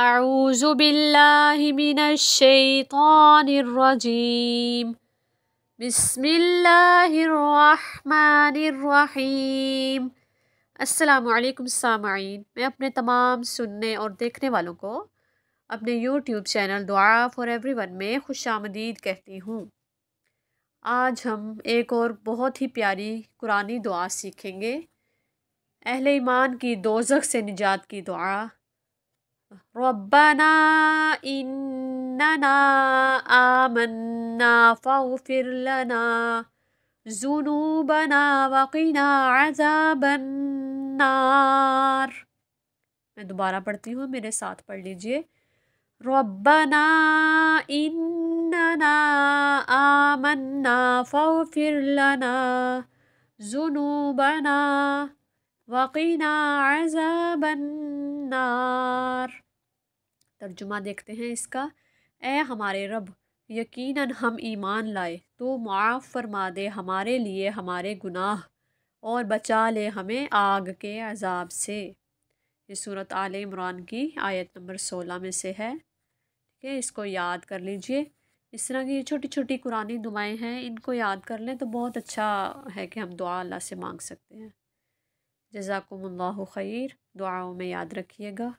اعوذ باللہ من الشیطان الرجیم بسم اللہ الرحمن الرحیم السلام علیکم سامعین میں اپنے تمام سننے اور دیکھنے والوں کو اپنے یوٹیوب چینل دعا فار ایوری ون میں خوش آمدید کہتی ہوں آج ہم ایک اور بہت ہی پیاری قرآن دعا سیکھیں گے اہل ایمان کی دوزخ سے نجات کی دعا ربنا إننا آمنا فاغفر لنا ذنوبنا وقنا عذاب النار میں دوبارہ پڑھتی ہوں میرے ساتھ پڑھ لیجئے ربنا إننا آمنا فاغفر لنا ذنوبنا وقنا عذاب النار तर्जुमा देखते हैं इसका ए हमारे रब यकीनन हम ईमान लाए तो मुआफ़ फरमा दे हमारे लिए हमारे गुनाह और बचा ले हमें आग के अजाब से ये सूरत आल इमरान की आयत नंबर सोलह में से है ठीक है इसको याद कर लीजिए इस तरह की ये छोटी छोटी कुरानी दुआएं हैं इनको याद कर लें तो बहुत अच्छा है कि हम दुआ अल्लाह से मांग सकते हैं जजाकुम खैर दुआओं में याद रखिएगा